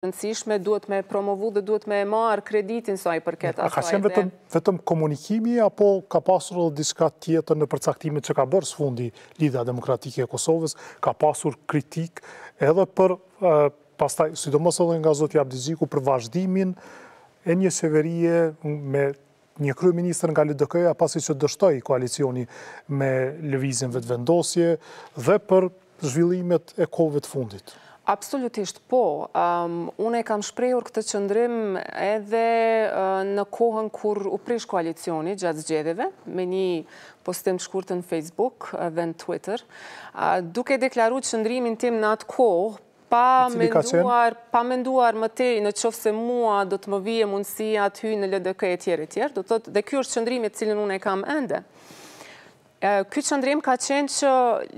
rëndësishme, duhet me promovu dhe duhet me marë kreditin saj përket asaj. A ka qenë vetëm komunikimi, apo ka pasur dhe diska tjetër në përcaktimit që ka bërë së fundi Lidha Demokratike e Kosovës, ka pasur kritik edhe për pastaj, sidomos edhe nga Zotja Abdiziku, për vazhdimin e një severie me një kryu minister nga Lidëkëja, pasi që dështoj koalicioni me Lëvizin vëtë vendosje dhe për zhvillimet e kovët fundit. Absolutisht po. Um, unë e kam shprejur këtë qëndrim edhe uh, në kohën kur u prish koalicioni gjatë zgjedeve, me një postim të shkurët në Facebook dhe në Twitter, uh, duke deklaru qëndrimin tim në atë kohë, pa menduar më tej në qofë se mua do të më vijë mundësia të hy në LDK e tjere tjere, do thotë dhe kjo është qëndrimit cilin unë e kam ende. Këtë qëndrim ka qenë që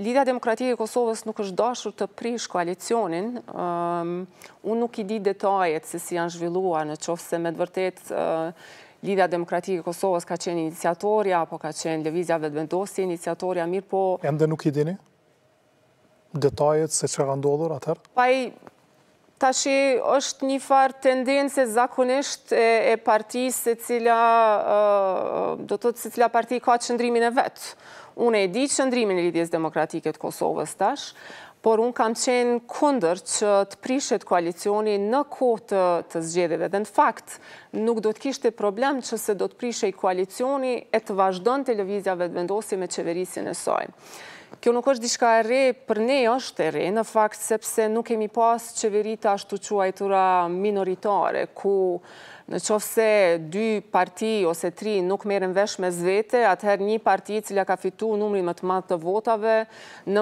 Lidha Demokratike e Kosovës nuk është dashur të prish koalicionin. Unë nuk i di detajet se si janë zhvillua në qofë se me dëvërtet Lidha Demokratike e Kosovës ka qenë iniciatorja, apo ka qenë Levizja Vedbendosi iniciatorja, mirë po... Endë nuk i dini? Detajet se që ka ndodhur atër? Pa i Ta shi është një farë tendenës e zakonisht e parti se cila, do të parti ka qëndrimin e vetë. Une e di qëndrimin e lidjes demokratiket Kosovës tash, por unë kam qenë kunder që të prishet koalicioni në kohë të zgjedeve. Dhe në fakt, nuk do të kishte problem që se do të prishet koalicioni e të vazhdo në televizia vendosi me qeverisin e sojnë. Kjo nuk është diçka e re, për ne është e re, në fakt sepse nuk kemi pas qeverita ashtu qua e tura minoritare, ku në qofë se dy parti ose tri nuk merën vesh me zvete, atëherë një parti cilja ka fitu numri më të matë të votave, në